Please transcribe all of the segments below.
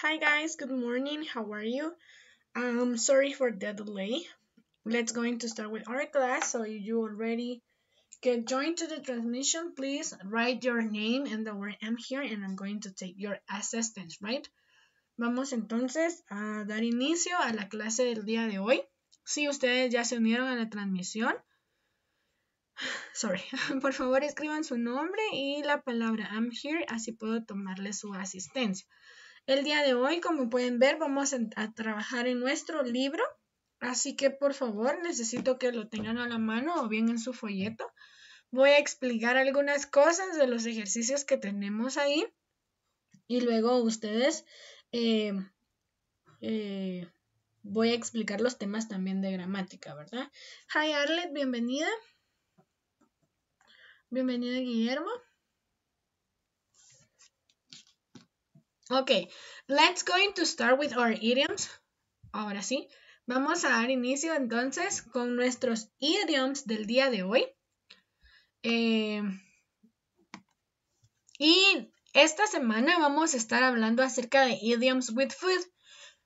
Hi guys, good morning. How are you? Um, sorry for the delay. Let's going to start with our class. So you already get joined to the transmission, please write your name and the word I'm here and I'm going to take your assistance, right? Vamos entonces a dar inicio a la clase del día de hoy. Si ustedes ya se unieron a la transmisión, sorry, por favor escriban su nombre y la palabra I'm here, así puedo tomarle su asistencia. El día de hoy, como pueden ver, vamos a, trabajar en nuestro libro. Así que, por favor, necesito que lo tengan a la mano o bien en su folleto. Voy a explicar algunas cosas de los ejercicios que tenemos ahí. Y luego ustedes... Eh, eh, voy a explicar los temas también de gramática, ¿verdad? Hi, Arlet, bienvenida. Bienvenida, Guillermo. Ok, let's going to start with our idioms. Ahora sí, vamos a dar inicio entonces con nuestros idioms del día de hoy. Eh, y esta semana vamos a estar hablando acerca de idioms with food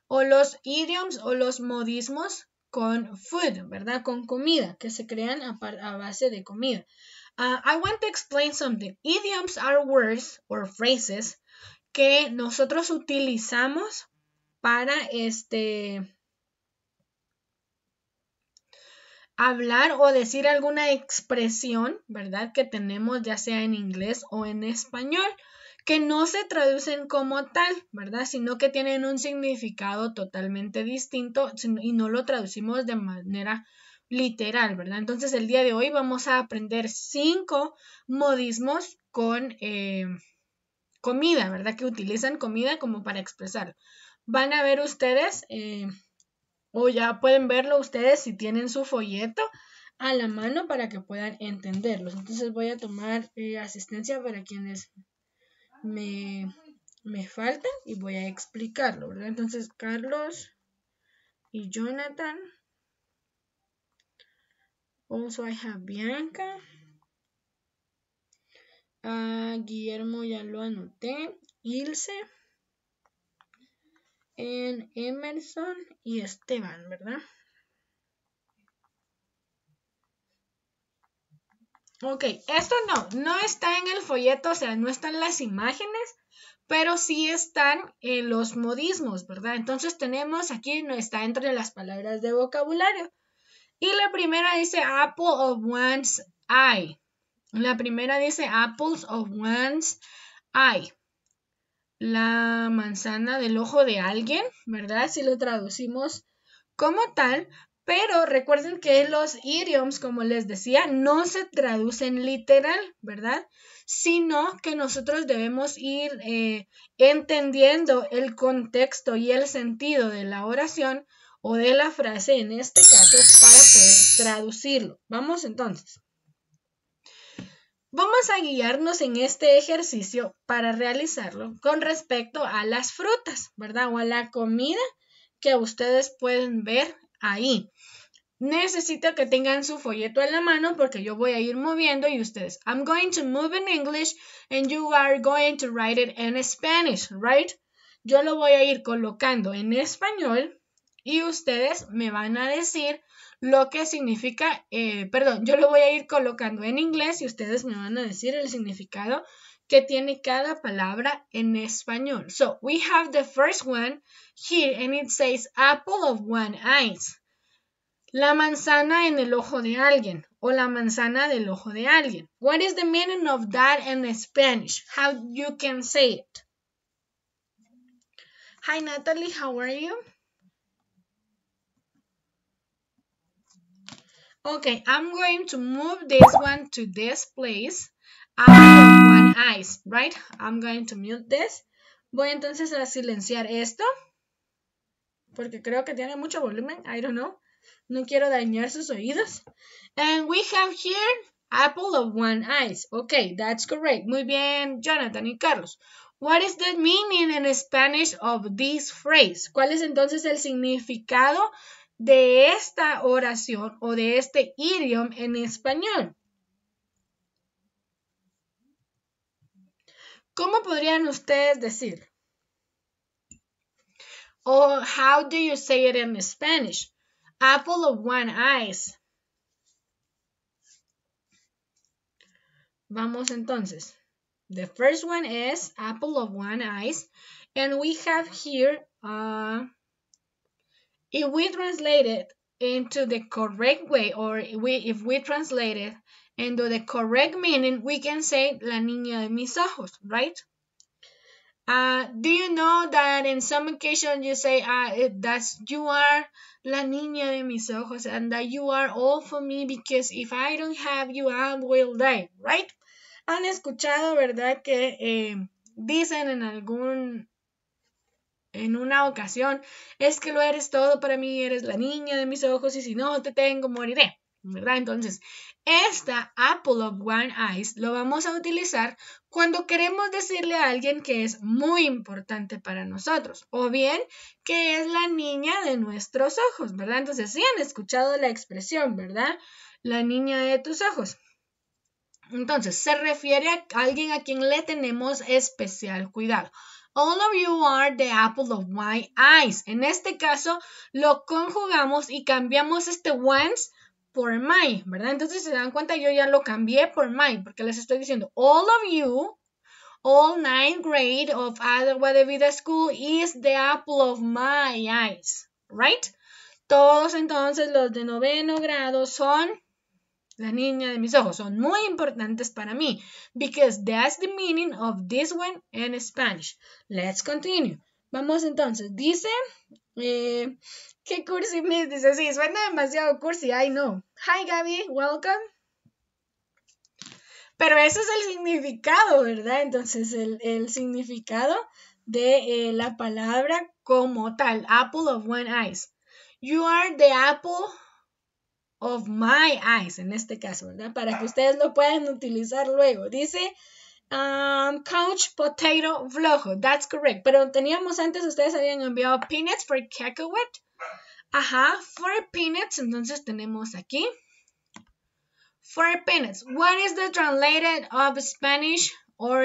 o los idioms o los modismos con food, ¿verdad? Con comida, que se crean a, base de comida. Ah, I want to explain something. Idioms are words or phrases que nosotros utilizamos para este hablar o decir alguna expresión, ¿verdad? Que tenemos ya sea en inglés o en español, que no se traducen como tal, ¿verdad? Sino que tienen un significado totalmente distinto y no lo traducimos de manera literal, ¿verdad? Entonces el día de hoy vamos a aprender cinco modismos con... Eh, comida, ¿verdad? Que utilizan comida como para expresar. Van a ver ustedes, eh, o ya pueden verlo ustedes si tienen su folleto a la mano para que puedan entenderlos. Entonces voy a tomar eh, asistencia para quienes me, faltan y voy a explicarlo, ¿verdad? Entonces Carlos y Jonathan. Also I have Bianca. Ah, Guillermo ya lo anoté. Ilse. Emerson y Esteban, ¿verdad? Ok, esto no, no está en el folleto, o sea, no están las imágenes, pero sí están en los modismos, ¿verdad? Entonces tenemos aquí, no está entre las palabras de vocabulario. Y la primera dice apple of one's eye. La primera dice apples of one's eye. La manzana del ojo de alguien, ¿verdad? Si lo traducimos como tal. Pero recuerden que los idioms, como les decía, no se traducen literal, ¿verdad? Sino que nosotros debemos ir eh, entendiendo el contexto y el sentido de la oración o de la frase en este caso para poder traducirlo. Vamos entonces. Vamos a guiarnos en este ejercicio para realizarlo con respecto a las frutas, ¿verdad? O a la comida que ustedes pueden ver ahí. Necesito que tengan su folleto en la mano porque yo voy a ir moviendo y ustedes. I'm going to move in English and you are going to write it in Spanish, right? Yo lo voy a ir colocando en español y ustedes me van a decir lo que significa, eh, perdón, yo lo voy a ir colocando en inglés y ustedes me van a decir el significado que tiene cada palabra en español. So, we have the first one here and it says apple of one eyes. La manzana en el ojo de alguien o la manzana del ojo de alguien. What is the meaning of that in Spanish? How you can say it? Hi Natalie, how are you? Okay, I'm going to move this one to this place. of one eyes, right? I'm going to mute this. Voy entonces a silenciar esto. Porque creo que tiene mucho volumen. I don't know. No quiero dañar sus oídos. And we have here apple of one eyes. Okay, that's correct. Muy bien, Jonathan y Carlos. What is the meaning in Spanish of this phrase? ¿Cuál es entonces el significado de esta oración o de este idioma en español. ¿Cómo podrían ustedes decir? O oh, how do you say it in Spanish? Apple of one eyes. Vamos entonces. The first one is apple of one eyes. And we have here uh, if we translate it into the correct way or we if we translate it into the correct meaning we can say la niña de mis ojos right uh, do you know that in some occasions you say uh, that you are la niña de mis ojos and that you are all for me because if I don't have you I will die, right? Han escuchado, ¿verdad? Que eh, dicen en algún en una ocasión, es que lo eres todo para mí, eres la niña de mis ojos y si no te tengo moriré, ¿verdad? Entonces, esta Apple of One Eyes lo vamos a utilizar cuando queremos decirle a alguien que es muy importante para nosotros o bien que es la niña de nuestros ojos, ¿verdad? Entonces, sí han escuchado la expresión, ¿verdad? La niña de tus ojos. Entonces, se refiere a alguien a quien le tenemos especial cuidado. All of you are the apple of my eyes. En este caso, lo conjugamos y cambiamos este once por my, ¿verdad? Entonces, se dan cuenta, yo ya lo cambié por my, porque les estoy diciendo, all of you, all ninth grade of Adagua de Vida School is the apple of my eyes, right? Todos entonces los de noveno grado son la niña de mis ojos, son muy importantes para mí, because that's the meaning of this one in Spanish. Let's continue. Vamos entonces, dice, eh, qué cursi me dice, sí, suena demasiado cursi, I know. Hi Gaby, welcome. Pero ese es el significado, ¿verdad? Entonces, el, significado de eh, la palabra como tal, apple of one eyes. You are the apple of my eyes, en este caso, ¿verdad? Para que ustedes lo puedan utilizar luego. Dice um, couch potato flojo. That's correct. Pero teníamos antes, ustedes habían enviado peanuts for cacahuete. Ajá, for peanuts. Entonces tenemos aquí. For peanuts. What is the translated of Spanish or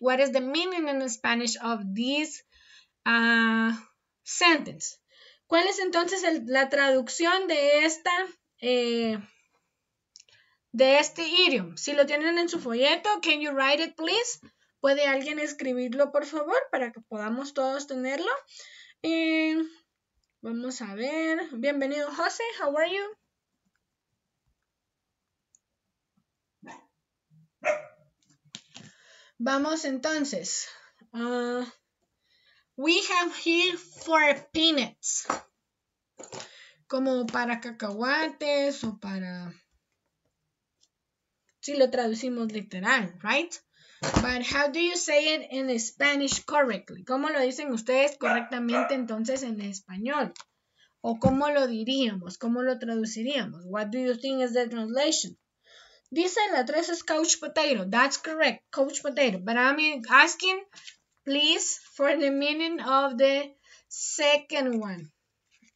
what is the meaning in Spanish of this uh, sentence? ¿Cuál es entonces la traducción de esta eh, de este idiom. Si lo tienen en su folleto, can you write it please? ¿Puede alguien escribirlo, por favor, para que podamos todos tenerlo? vamos a ver. Bienvenido, José. How are you? Vamos entonces. Uh, we have here four peanuts como para cacahuates o para... Si lo traducimos literal, right? But how do you say it in Spanish correctly? ¿Cómo lo dicen ustedes correctamente entonces en español? ¿O cómo lo diríamos? ¿Cómo lo traduciríamos? What do you think is the translation? Dice la tres es couch potato. That's correct, couch potato. But I'm asking, please, for the meaning of the second one.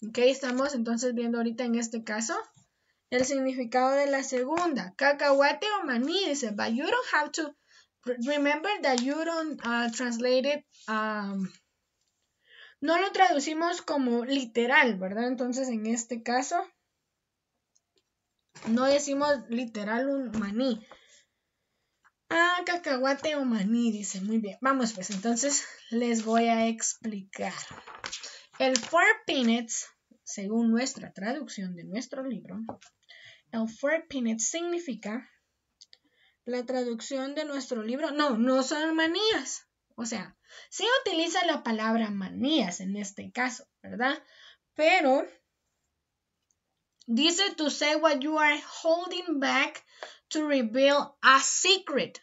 Ok, estamos entonces viendo ahorita en este caso el significado de la segunda. Cacahuate o maní, dice, but you don't have to remember that you don't uh, translate it. Um, no lo traducimos como literal, ¿verdad? Entonces en este caso no decimos literal un maní. Ah, cacahuate o maní, dice. Muy bien. Vamos pues, entonces les voy a explicar. El four peanuts según nuestra traducción de nuestro libro, el Four pinet significa la traducción de nuestro libro. No, no son manías. O sea, se utiliza la palabra manías en este caso, ¿verdad? Pero dice to say what you are holding back to reveal a secret.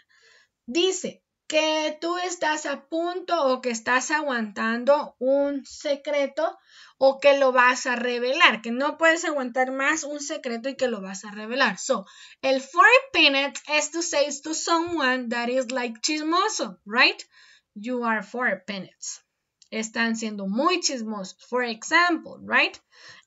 Dice que tú estás a punto o que estás aguantando un secreto o que lo vas a revelar, que no puedes aguantar más un secreto y que lo vas a revelar. So, el four peanuts is to say to someone that is like chismoso, right? You are four peanuts. Están siendo muy chismosos, for example, right?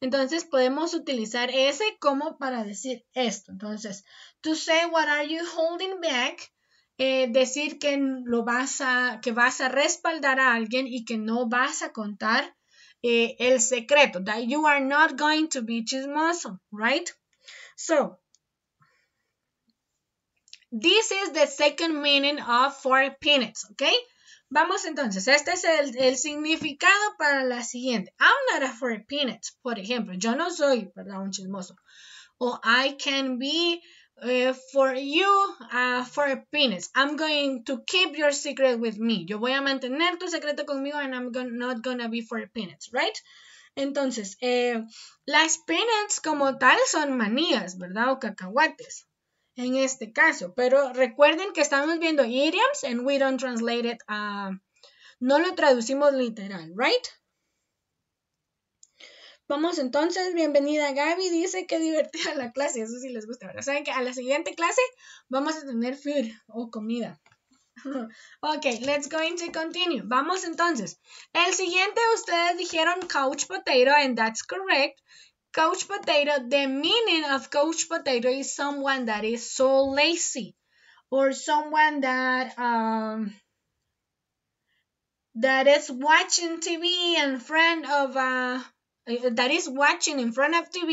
Entonces podemos utilizar ese como para decir esto. Entonces, to say what are you holding back eh, decir que lo vas a, que vas a respaldar a alguien y que no vas a contar eh, el secreto. That you are not going to be chismoso, right? So, this is the second meaning of for peanuts, okay? Vamos entonces, este es el, significado para la siguiente. I'm not a for peanuts, por ejemplo. Yo no soy, Un chismoso. O I can be eh, for you uh, for a penis. I'm going to keep your secret with me. Yo voy a mantener tu secreto conmigo and I'm not gonna be for a penis, right? Entonces, eh, las peanuts como tal son manías, ¿verdad? O cacahuates, en este caso. Pero recuerden que estamos viendo idioms and we don't translate it a... Uh, no lo traducimos literal, ¿right? Vamos entonces, bienvenida Gaby, dice que divertida la clase, eso sí les gusta, ¿verdad? Saben que a la siguiente clase vamos a tener food o comida. ok, let's go to continue. Vamos entonces. El siguiente, ustedes dijeron couch potato, and that's correct. Couch potato, the meaning of couch potato is someone that is so lazy or someone that um, that is watching TV in front of a eh, that is watching in front of TV,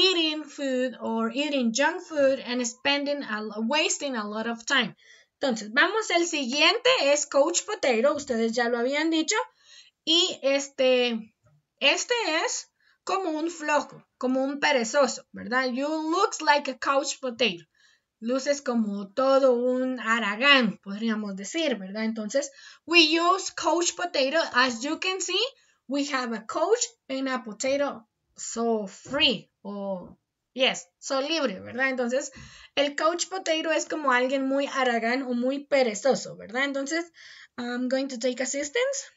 eating food or eating junk food and spending a, wasting a lot of time. Entonces, vamos, el siguiente es Coach Potato, ustedes ya lo habían dicho, y este, este es como un flojo, como un perezoso, ¿verdad? You looks like a couch potato. Luces como todo un aragán, podríamos decir, ¿verdad? Entonces, we use couch potato, as you can see, we have a coach and a potato so free o yes, so libre, ¿verdad? Entonces, el coach potato es como alguien muy aragán o muy perezoso, ¿verdad? Entonces, I'm going to take assistance.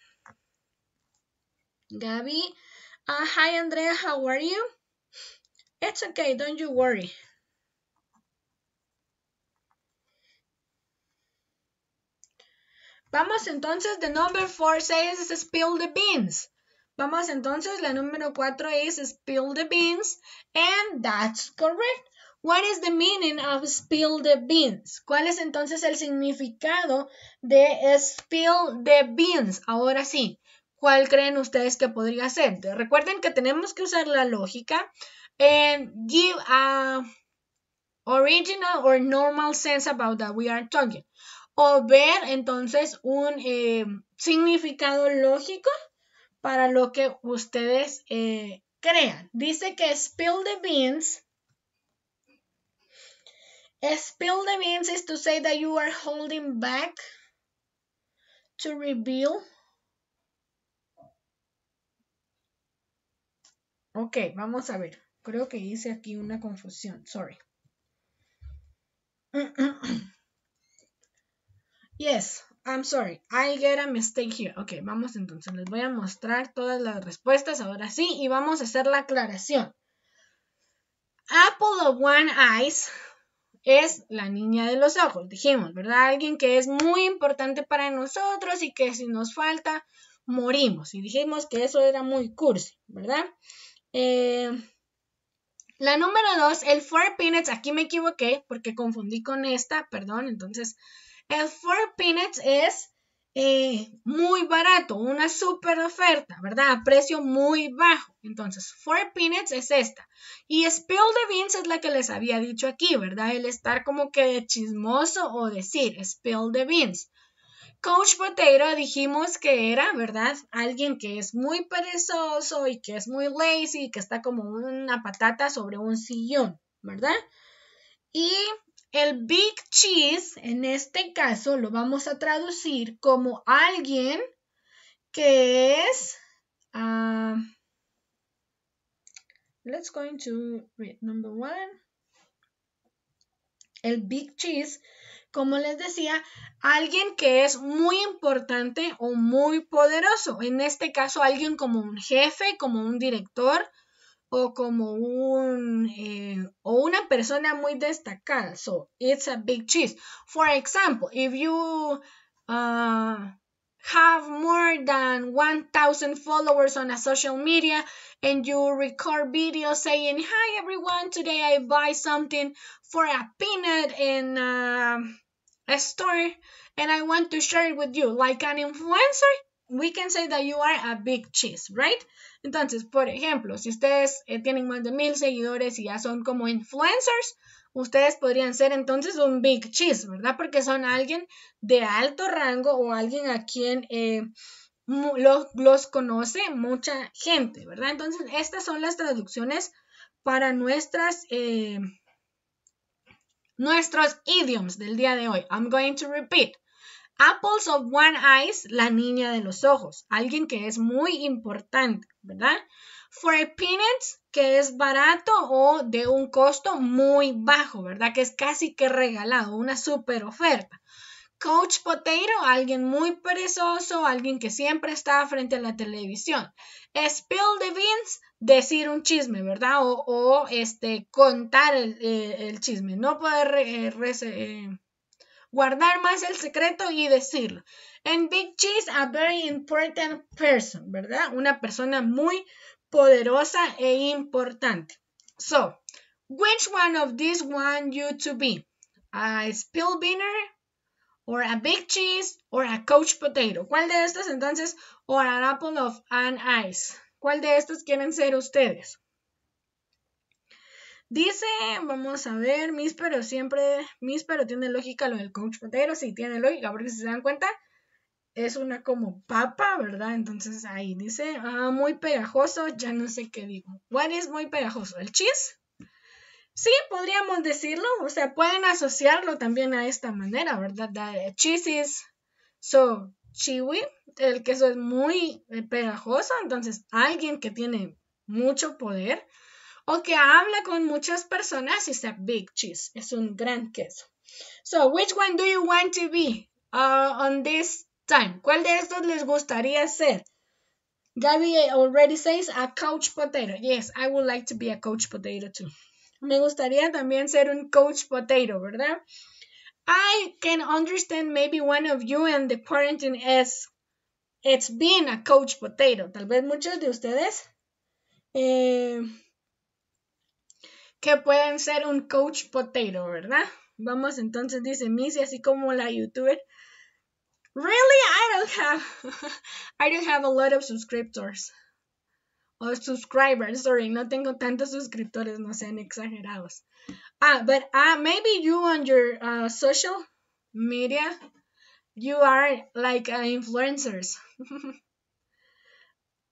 Gabby. Uh, hi Andrea, how are you? It's okay, don't you worry. Vamos entonces, the number four says spill the beans. Vamos entonces, la número 4 es spill the beans and that's correct. What is the meaning of spill the beans? ¿Cuál es entonces el significado de spill the beans? Ahora sí, ¿cuál creen ustedes que podría ser? Recuerden que tenemos que usar la lógica. And give a original or normal sense about that we are talking. O ver entonces un eh, significado lógico para lo que ustedes eh, crean. Dice que spill the beans. Spill the beans is to say that you are holding back to reveal. Ok, vamos a ver. Creo que hice aquí una confusión. Sorry. yes, I'm sorry, I get a mistake here. Ok, vamos entonces, les voy a mostrar todas las respuestas ahora sí y vamos a hacer la aclaración. Apple of One Eyes es la niña de los ojos, dijimos, ¿verdad? Alguien que es muy importante para nosotros y que si nos falta, morimos. Y dijimos que eso era muy cursi, ¿verdad? Eh, la número dos, el Four Peanuts, aquí me equivoqué porque confundí con esta, perdón, entonces el Four Peanuts es eh, muy barato, una super oferta, ¿verdad? A precio muy bajo. Entonces, Four Peanuts es esta. Y Spill the Beans es la que les había dicho aquí, ¿verdad? El estar como que chismoso o decir Spill the Beans. Coach Potato dijimos que era, ¿verdad? Alguien que es muy perezoso y que es muy lazy y que está como una patata sobre un sillón, ¿verdad? Y el big cheese, en este caso, lo vamos a traducir como alguien que es... Ah, let's go into number one. El big cheese, como les decía, alguien que es muy importante o muy poderoso. En este caso, alguien como un jefe, como un director, o como un eh, o una persona muy destacada. So it's a big cheese. For example, if you uh, have more than 1,000 followers on a social media and you record videos saying, Hi everyone, today I buy something for a peanut in uh, a store and I want to share it with you. Like an influencer, we can say that you are a big cheese, right? Entonces, por ejemplo, si ustedes eh, tienen más de mil seguidores y ya son como influencers, ustedes podrían ser entonces un big cheese, ¿verdad? Porque son alguien de alto rango o alguien a quien eh, los, conoce mucha gente, ¿verdad? Entonces, estas son las traducciones para nuestras... Eh, nuestros idioms del día de hoy. I'm going to repeat. Apples of One Eyes, la niña de los ojos, alguien que es muy importante, ¿verdad? For a peanuts, que es barato o de un costo muy bajo, ¿verdad? Que es casi que regalado, una super oferta. Coach Potato, alguien muy perezoso, alguien que siempre está frente a la televisión. Spill the beans, decir un chisme, ¿verdad? O, este, contar eh, el, chisme, no poder eh, eh, guardar más el secreto y decirlo. And Big Cheese, a very important person, ¿verdad? Una persona muy poderosa e importante. So, which one of these want you to be? A spillbiner, or a Big Cheese, or a Coach Potato. ¿Cuál de estos, entonces? Or an apple of an ice. ¿Cuál de estos quieren ser ustedes? Dice, vamos a ver, mis, pero siempre, mis, pero tiene lógica lo del coach potero, sí tiene lógica, porque si se dan cuenta, es una como papa, ¿verdad? Entonces ahí dice, ah, muy pegajoso, ya no sé qué digo. ¿cuál es muy pegajoso? ¿El cheese? Sí, podríamos decirlo, o sea, pueden asociarlo también a esta manera, ¿verdad? The eh, cheese is so chewy, el queso es muy eh, pegajoso, entonces alguien que tiene mucho poder, o que habla con muchas personas es a big cheese. Es un gran queso. So, which one do you want to be uh, on this time? ¿Cuál de estos les gustaría ser? Gabby already says a coach potato. Yes, I would like to be a coach potato too. Me gustaría también ser un coach potato, ¿verdad? I can understand maybe one of you and the quarantine is it's been a coach potato. Tal vez muchos de ustedes eh, que pueden ser un coach potato, ¿verdad? Vamos entonces, dice Missy, así como la youtuber. Really, I don't have, I don't have a lot of subscriptors. O subscribers, sorry, no tengo tantos suscriptores, no sean exagerados. Ah, but ah, maybe you on your uh, social media, you are like uh, influencers.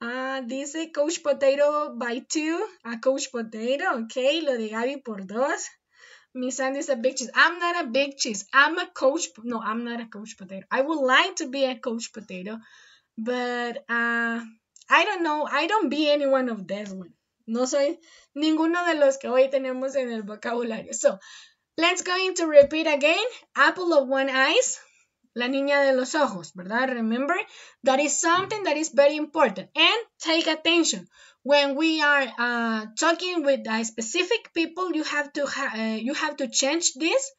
Ah, dice Coach Potato by two. A ah, Coach Potato, okay. Lo de Gaby por dos. Miss Andy's a big cheese. I'm not a big cheese. I'm a coach. No, I'm not a coach potato. I would like to be a coach potato, but uh, I don't know. I don't be any one of this one. No soy ninguno de los que hoy tenemos en el vocabulario. So let's go into repeat again. Apple of one eyes. la niña de los ojos, ¿verdad? Remember, that is something that is very important. And take attention. When we are uh, talking with uh, specific people, you have to uh, you have to change this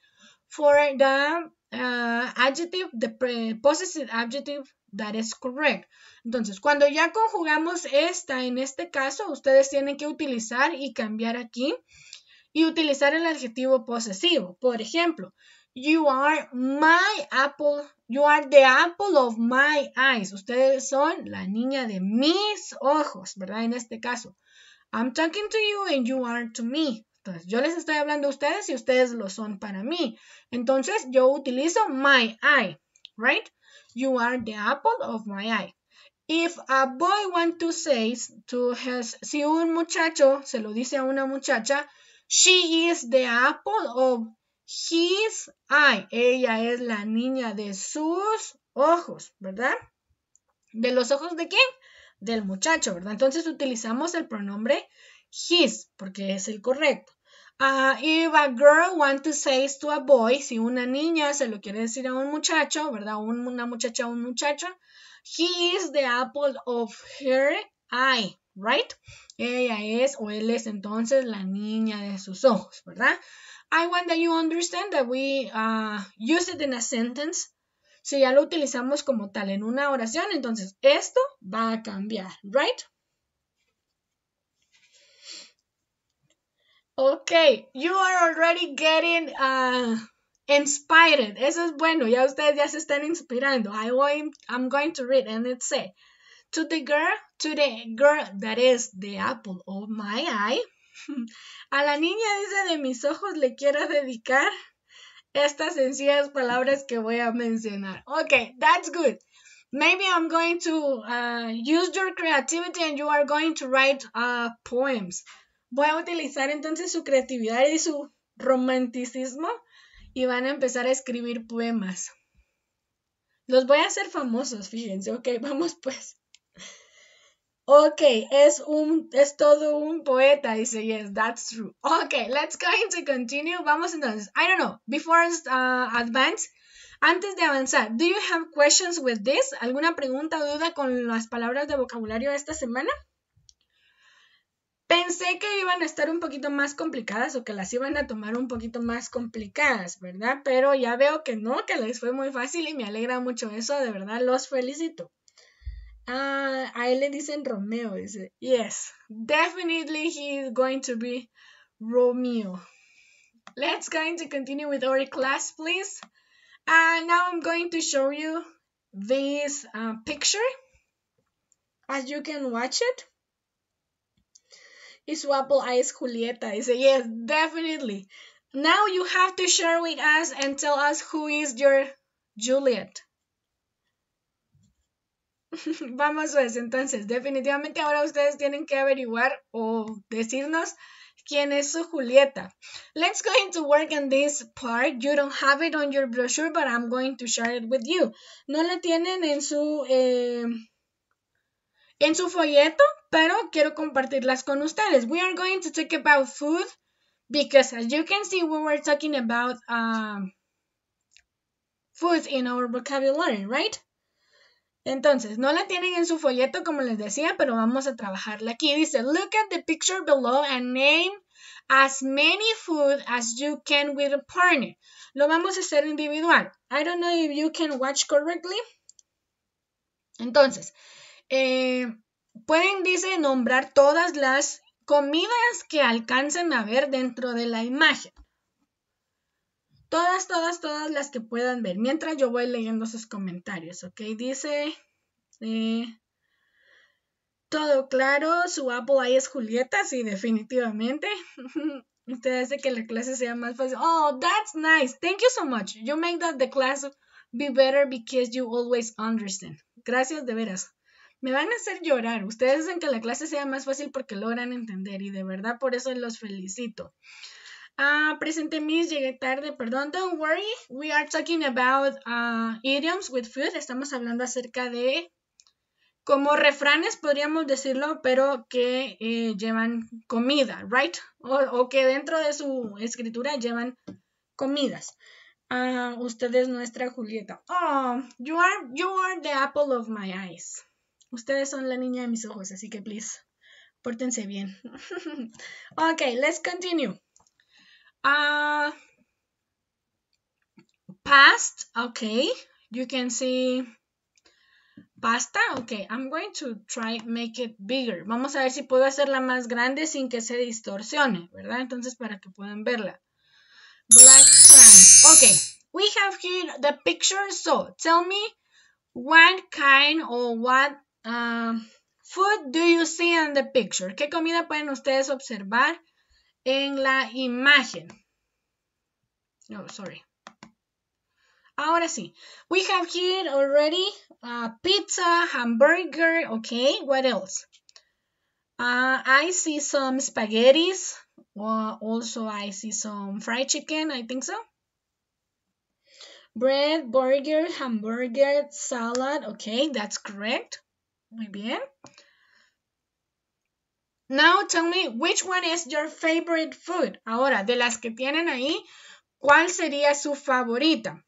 for the adjective, the possessive adjective that is correct. Entonces, cuando ya conjugamos esta, en este caso, ustedes tienen que utilizar y cambiar aquí y utilizar el adjetivo posesivo. Por ejemplo, You are my apple. You are the apple of my eyes. Ustedes son la niña de mis ojos, ¿verdad? En este caso. I'm talking to you and you are to me. Entonces, yo les estoy hablando a ustedes y ustedes lo son para mí. Entonces, yo utilizo my eye, right? You are the apple of my eye. If a boy wants to say to his, si un muchacho se lo dice a una muchacha, she is the apple of His eye. Ella es la niña de sus ojos, ¿verdad? ¿De los ojos de quién? Del muchacho, ¿verdad? Entonces utilizamos el pronombre his porque es el correcto. Ah, if a girl wants to say to a boy, si una niña se lo quiere decir a un muchacho, ¿verdad? una muchacha a un muchacho, he is the apple of her eye, right? Ella es o él es entonces la niña de sus ojos, ¿verdad? I want that you understand that we uh, use it in a sentence. Si ya lo utilizamos como tal en una oración, entonces esto va a cambiar, right? Ok, you are already getting uh, inspired. Eso es bueno, ya ustedes ya se están inspirando. I I'm going to read and it say, to the girl, to the girl that is the apple of my eye. A la niña dice de mis ojos le quiero dedicar estas sencillas palabras que voy a mencionar. Ok, that's good. Maybe I'm going to uh, use your creativity and you are going to write uh, poems. Voy a utilizar entonces su creatividad y su romanticismo y van a empezar a escribir poemas. Los voy a hacer famosos, fíjense. Ok, vamos pues. Ok, es un es todo un poeta. Dice, yes, that's true. Ok, let's go into continue. Vamos entonces. I don't know. Before uh, advance, antes de avanzar, do you have questions with this? ¿Alguna pregunta o duda con las palabras de vocabulario de esta semana? Pensé que iban a estar un poquito más complicadas o que las iban a tomar un poquito más complicadas, ¿verdad? Pero ya veo que no, que les fue muy fácil y me alegra mucho eso, de verdad los felicito. Uh, Island is in Romeo, is it? Yes, definitely he is going to be Romeo. Let's going to continue with our class, please. And uh, now I'm going to show you this uh, picture. As you can watch it. Is Waffle Eyes Julieta? I say, yes, definitely. Now you have to share with us and tell us who is your Juliet. Vamos a pues, entonces, definitivamente ahora ustedes tienen que averiguar o decirnos quién es su Julieta. Let's go into work on this part. You don't have it on your brochure, but I'm going to share it with you. No la tienen en su, em, en su folleto, pero quiero compartirlas con ustedes. We are going to talk about food because as you can see, we were talking about um, food in our vocabulary, right? Entonces, no la tienen en su folleto como les decía, pero vamos a trabajarla aquí. Dice, look at the picture below and name as many food as you can with a partner. Lo vamos a hacer individual. I don't know if you can watch correctly. Entonces, eh, pueden, dice, nombrar todas las comidas que alcancen a ver dentro de la imagen. Todas, todas, todas las que puedan ver. Mientras yo voy leyendo sus comentarios, ¿ok? Dice... Eh, todo claro, su Apple ahí es Julieta, sí, definitivamente. ustedes hace que la clase sea más fácil. Oh, that's nice. Thank you so much. You make that the class be better because you always understand. Gracias de veras. Me van a hacer llorar. Ustedes hacen que la clase sea más fácil porque logran entender y de verdad por eso los felicito. Ah, presente mis, llegué tarde, perdón. Don't worry, we are talking about ah, idioms with food. Estamos hablando acerca de como refranes, podríamos decirlo, pero que eh, llevan comida, right? O, que dentro de su escritura llevan comidas. Ah, usted nuestra Julieta. Oh, you are, you are the apple of my eyes. Ustedes son la niña de mis ojos, así que please, pórtense bien. ok, let's continue. Ah, past, okay. You can see pasta. Ok, I'm going to try make it bigger. Vamos a ver si puedo hacerla más grande sin que se distorsione, ¿verdad? Entonces, para que puedan verla. Black plant. Ok, we have here the picture. So, tell me what kind or what uh, food do you see in the picture? ¿Qué comida pueden ustedes observar en la imagen. No, sorry. Ahora sí. We have here already uh, pizza, hamburger. Okay, what else? Uh, I see some spaghettis. also, I see some fried chicken, I think so. Bread, burger, hamburger, salad. Okay, that's correct. Muy bien. Now tell me which one is your favorite food. Ahora, de las que tienen ahí, ¿cuál sería su favorita?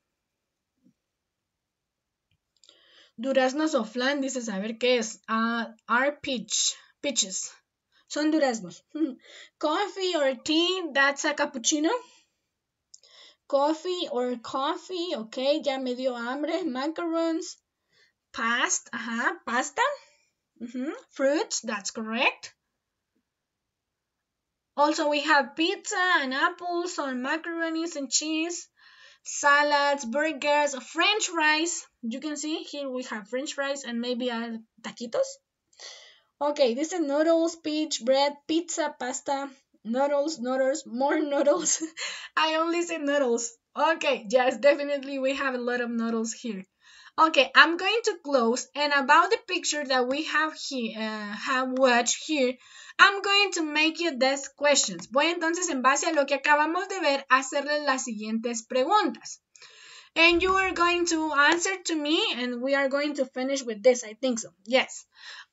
Duraznos o flan, dice saber qué es. Uh, are peach, peaches. Son duraznos. Coffee or tea, that's a cappuccino. Coffee or coffee, ok, ya me dio hambre. Macarons, Pasta. ajá, pasta. Fruits, that's correct. Also, we have pizza and apples and macaronis and cheese, salads, burgers, french fries. You can see here we have french fries and maybe uh, taquitos. Okay, this is noodles, peach, bread, pizza, pasta, noodles, noodles, more noodles. I only say noodles. Okay, yes, definitely we have a lot of noodles here. Okay, I'm going to close and about the picture that we have here, uh, have watched here, I'm going to make you these questions. Voy entonces en base a lo que acabamos de ver hacerles las siguientes preguntas. And you are going to answer to me and we are going to finish with this. I think so. Yes.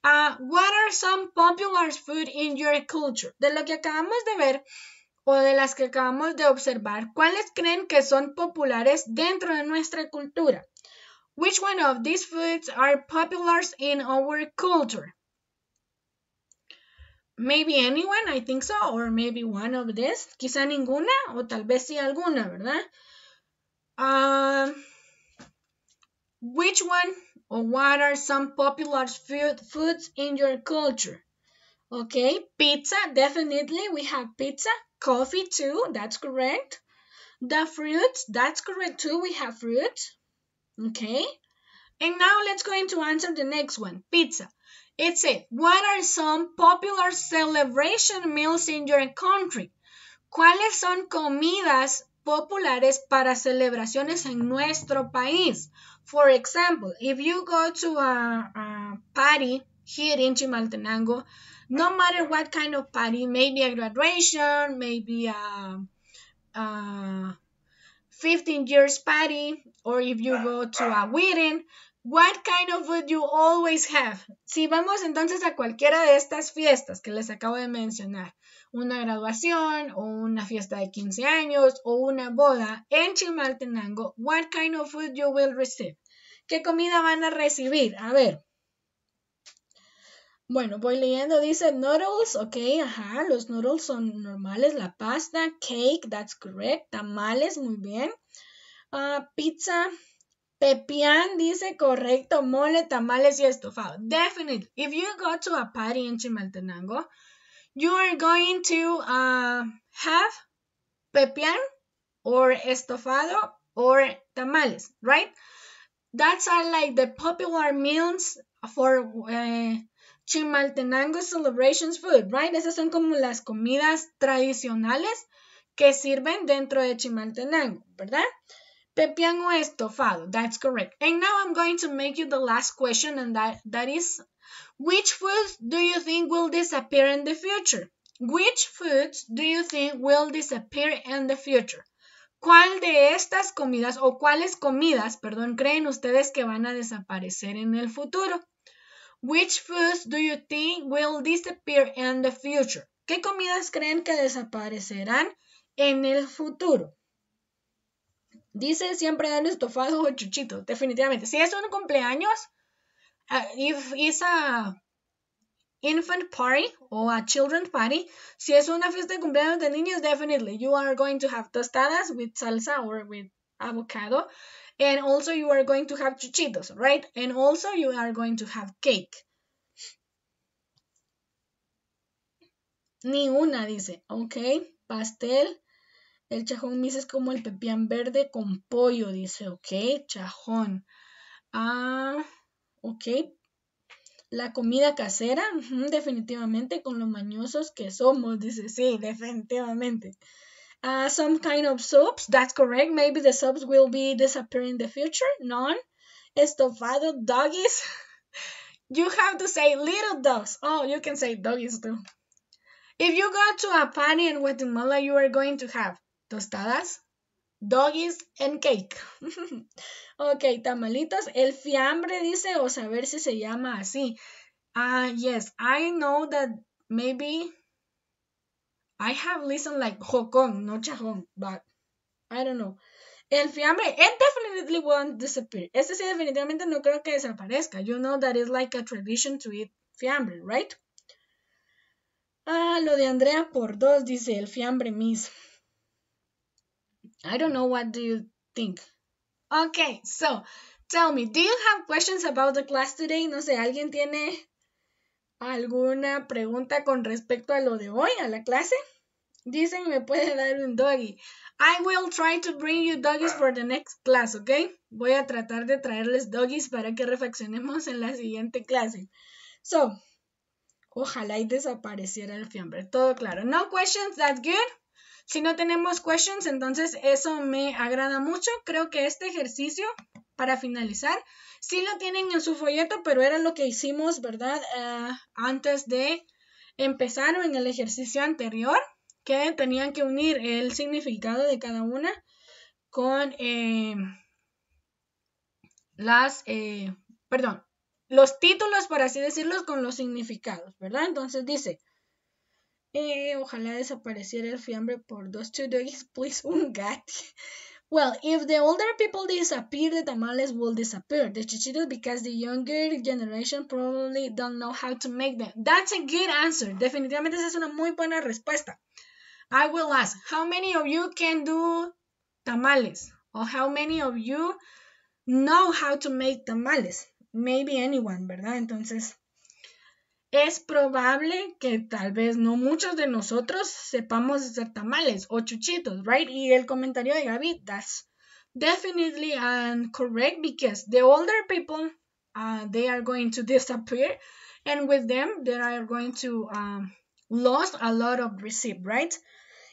Uh, what are some popular food in your culture? De lo que acabamos de ver o de las que acabamos de observar, ¿cuáles creen que son populares dentro de nuestra cultura? Which one of these foods are popular in our culture? Maybe anyone, I think so, or maybe one of this. Quizá ninguna, o tal vez sí alguna, ¿verdad? Um, which one or what are some popular food, foods in your culture? Okay, pizza, definitely we have pizza. Coffee too, that's correct. The fruits, that's correct too, we have fruit. Okay, and now let's go into answer the next one, pizza. It's It what are some popular celebration meals in your country? ¿Cuáles son comidas populares para celebraciones en nuestro país? For example, if you go to a, a party here in Chimaltenango, no matter what kind of party, maybe a graduation, maybe a, a 15 years party, or if you go to a wedding, What kind of food you always have? Si vamos entonces a cualquiera de estas fiestas que les acabo de mencionar, una graduación o una fiesta de 15 años o una boda en Chimaltenango, what kind of food you will receive? ¿Qué comida van a recibir? A ver. Bueno, voy leyendo, dice noodles, ok, ajá, los noodles son normales, la pasta, cake, that's correct, tamales, muy bien, ah, pizza, Pepian dice correcto, mole, tamales y estofado. Definitely. If you go to a party in Chimaltenango, you are going to uh, have pepian or estofado or tamales, right? That's are like the popular meals for eh, Chimaltenango celebrations food, right? Esas son como las comidas tradicionales que sirven dentro de Chimaltenango, ¿verdad? Pepiano estofado. That's correct. And now I'm going to make you the last question, and that, that is which foods do you think will disappear in the future? Which foods do you think will disappear in the future? ¿Cuál de estas comidas o cuáles comidas, perdón, creen ustedes que van a desaparecer en el futuro? Which foods do you think will disappear in the future? ¿Qué comidas creen que desaparecerán en el futuro? Dice siempre dan estofado o chuchito, definitivamente. Si es un cumpleaños, ah, if it's a infant party o a children's party, si es una fiesta de cumpleaños de niños, definitely you are going to have tostadas with salsa or with avocado. And also you are going to have chuchitos, right? And also you are going to have cake. Ni una, dice. Ok, pastel. El chajón mis es como el pepián verde con pollo, dice, ok, chajón. Ah, ok. La comida casera, definitivamente, con los mañosos que somos, dice, sí, definitivamente. Ah, some kind of soups, that's correct. Maybe the soups will be disappearing in the future. None. Estofado, doggies. you have to say little dogs. Oh, you can say doggies too. If you go to a party in Guatemala, you are going to have tostadas, doggies and cake. ok, tamalitos. El fiambre dice, o saber si se llama así. Ah, yes, I know that maybe I have listened like jocón, no chajón, but I don't know. El fiambre, it definitely won't disappear. Este sí definitivamente no creo que desaparezca. You know that it's like a tradition to eat fiambre, right? Ah, lo de Andrea por dos dice el fiambre miss. I don't know what do you think. Okay, so tell me, do you have questions about the class today? No sé, ¿alguien tiene alguna pregunta con respecto a lo de hoy, a la clase? Dicen me puede dar un doggy. I will try to bring you doggies for the next class, ¿ok? Voy a tratar de traerles doggies para que reflexionemos en la siguiente clase. So, ojalá y desapareciera el fiambre. Todo claro. No questions, that's good. Si no tenemos questions, entonces eso me agrada mucho. Creo que este ejercicio, para finalizar, sí lo tienen en su folleto, pero era lo que hicimos, ¿verdad? Ah, antes de empezar o en el ejercicio anterior, que tenían que unir el significado de cada una con eh, las, eh, perdón, los títulos, por así decirlos, con los significados, ¿verdad? Entonces dice, eh, ojalá desapareciera el fiambre por dos, two days, please, un gat. Well, if the older people disappear, the tamales will disappear. The chichitos because the younger generation probably don't know how to make them. That's a good answer. Definitivamente esa es una muy buena respuesta. I will ask, how many of you can do tamales? Or how many of you know how to make tamales? Maybe anyone, ¿verdad? Entonces, es probable que tal vez no muchos de nosotros sepamos hacer tamales o chuchitos, right? Y el comentario de Gaby, that's definitely and correct because the older people, uh, they are going to disappear and with them they are going to um, lose a lot of receipt, right?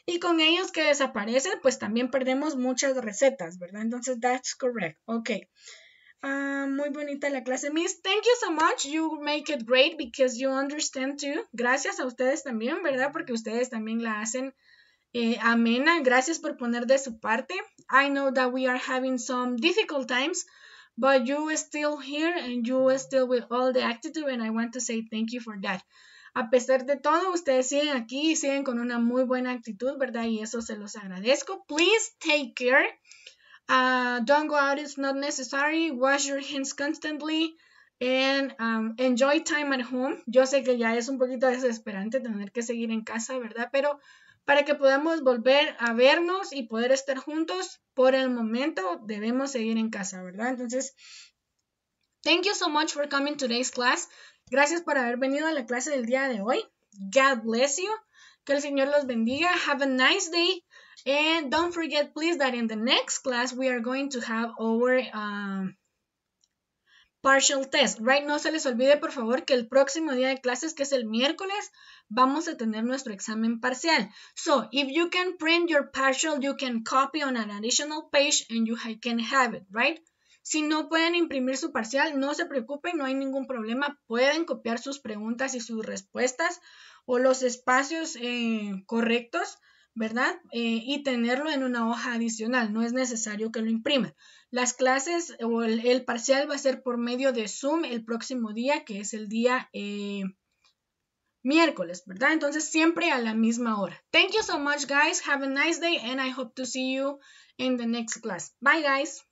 Y con ellos que desaparecen, pues también perdemos muchas recetas, ¿verdad? Entonces, that's correct. okay. Ah, muy bonita la clase. Miss, thank you so much. You make it great because you understand too. Gracias a ustedes también, ¿verdad? Porque ustedes también la hacen eh, amena. Gracias por poner de su parte. I know that we are having some difficult times, but you are still here and you are still with all the attitude and I want to say thank you for that. A pesar de todo, ustedes siguen aquí y siguen con una muy buena actitud, ¿verdad? Y eso se los agradezco. Please take care Uh, don't go out, it's not necessary. Wash your hands constantly. And um, enjoy time at home. Yo sé que ya es un poquito desesperante tener que seguir en casa, ¿verdad? Pero para que podamos volver a vernos y poder estar juntos, por el momento debemos seguir en casa, ¿verdad? Entonces, thank you so much for coming today's class. Gracias por haber venido a la clase del día de hoy. God bless you. Que el Señor los bendiga. Have a nice day. And don't forget, please, that in the next class we are going to have our um, partial test, right? No se les olvide, por favor, que el próximo día de clases, que es el miércoles, vamos a tener nuestro examen parcial. So, if you can print your partial, you can copy on an additional page and you can have it, right? Si no pueden imprimir su parcial, no se preocupen, no hay ningún problema. Pueden copiar sus preguntas y sus respuestas o los espacios eh, correctos, ¿verdad? Eh, y tenerlo en una hoja adicional, no es necesario que lo imprima. Las clases o el, parcial va a ser por medio de Zoom el próximo día, que es el día eh, miércoles, ¿verdad? Entonces siempre a la misma hora. Thank you so much, guys. Have a nice day and I hope to see you in the next class. Bye, guys.